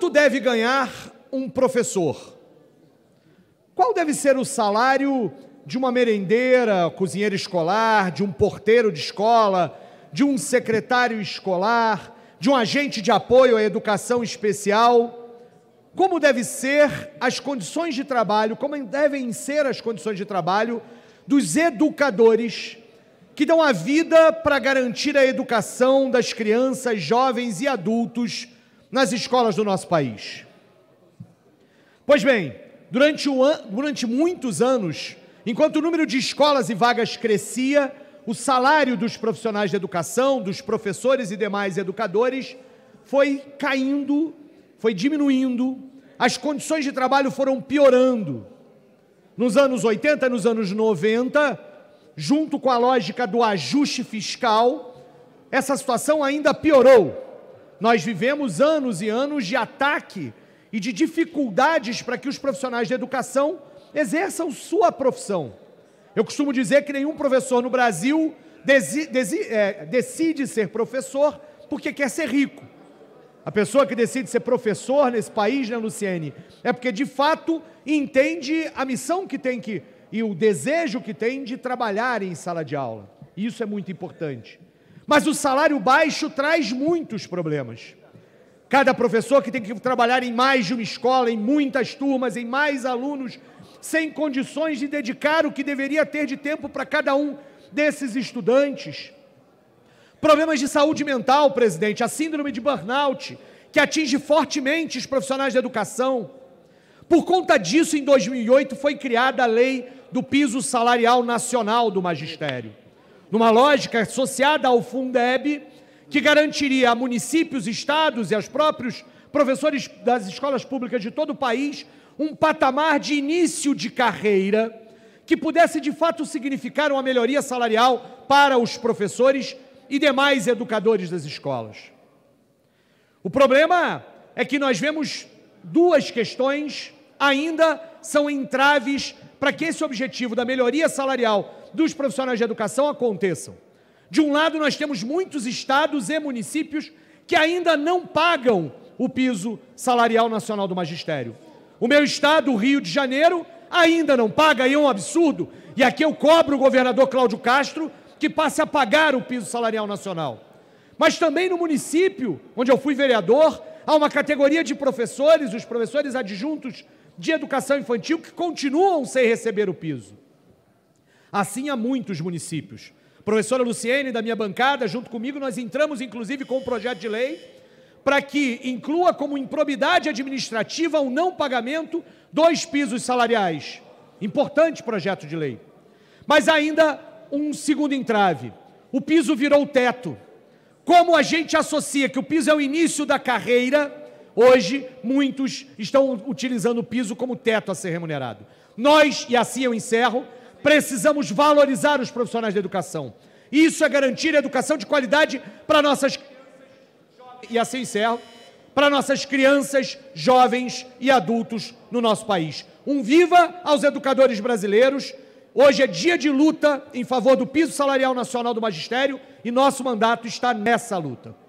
Quanto deve ganhar um professor? Qual deve ser o salário de uma merendeira, cozinheira escolar, de um porteiro de escola, de um secretário escolar, de um agente de apoio à educação especial? Como devem ser as condições de trabalho, como devem ser as condições de trabalho dos educadores que dão a vida para garantir a educação das crianças, jovens e adultos nas escolas do nosso país. Pois bem, durante, an... durante muitos anos, enquanto o número de escolas e vagas crescia, o salário dos profissionais de educação, dos professores e demais educadores, foi caindo, foi diminuindo, as condições de trabalho foram piorando. Nos anos 80, nos anos 90, junto com a lógica do ajuste fiscal, essa situação ainda piorou. Nós vivemos anos e anos de ataque e de dificuldades para que os profissionais da educação exerçam sua profissão. Eu costumo dizer que nenhum professor no Brasil desi, desi, é, decide ser professor porque quer ser rico. A pessoa que decide ser professor nesse país, né, Luciene, é porque de fato entende a missão que tem que e o desejo que tem de trabalhar em sala de aula. Isso é muito importante. Mas o salário baixo traz muitos problemas. Cada professor que tem que trabalhar em mais de uma escola, em muitas turmas, em mais alunos, sem condições de dedicar o que deveria ter de tempo para cada um desses estudantes. Problemas de saúde mental, presidente, a síndrome de burnout, que atinge fortemente os profissionais da educação. Por conta disso, em 2008 foi criada a lei do piso salarial nacional do magistério numa lógica associada ao Fundeb, que garantiria a municípios, estados e aos próprios professores das escolas públicas de todo o país um patamar de início de carreira que pudesse de fato significar uma melhoria salarial para os professores e demais educadores das escolas. O problema é que nós vemos duas questões ainda são entraves para que esse objetivo da melhoria salarial dos profissionais de educação aconteçam. De um lado, nós temos muitos estados e municípios que ainda não pagam o piso salarial nacional do magistério. O meu estado, o Rio de Janeiro, ainda não paga, e é um absurdo. E aqui eu cobro o governador Cláudio Castro que passe a pagar o piso salarial nacional. Mas também no município, onde eu fui vereador, Há uma categoria de professores, os professores adjuntos de educação infantil, que continuam sem receber o piso. Assim há muitos municípios. professora Luciene, da minha bancada, junto comigo, nós entramos inclusive com um projeto de lei para que inclua como improbidade administrativa o não pagamento dos pisos salariais. Importante projeto de lei. Mas ainda um segundo entrave. O piso virou teto. Como a gente associa que o piso é o início da carreira, hoje muitos estão utilizando o piso como teto a ser remunerado. Nós, e assim eu encerro, precisamos valorizar os profissionais da educação. Isso é garantir educação de qualidade para nossas e assim encerro, para nossas crianças, jovens e adultos no nosso país. Um viva aos educadores brasileiros Hoje é dia de luta em favor do piso salarial nacional do magistério e nosso mandato está nessa luta.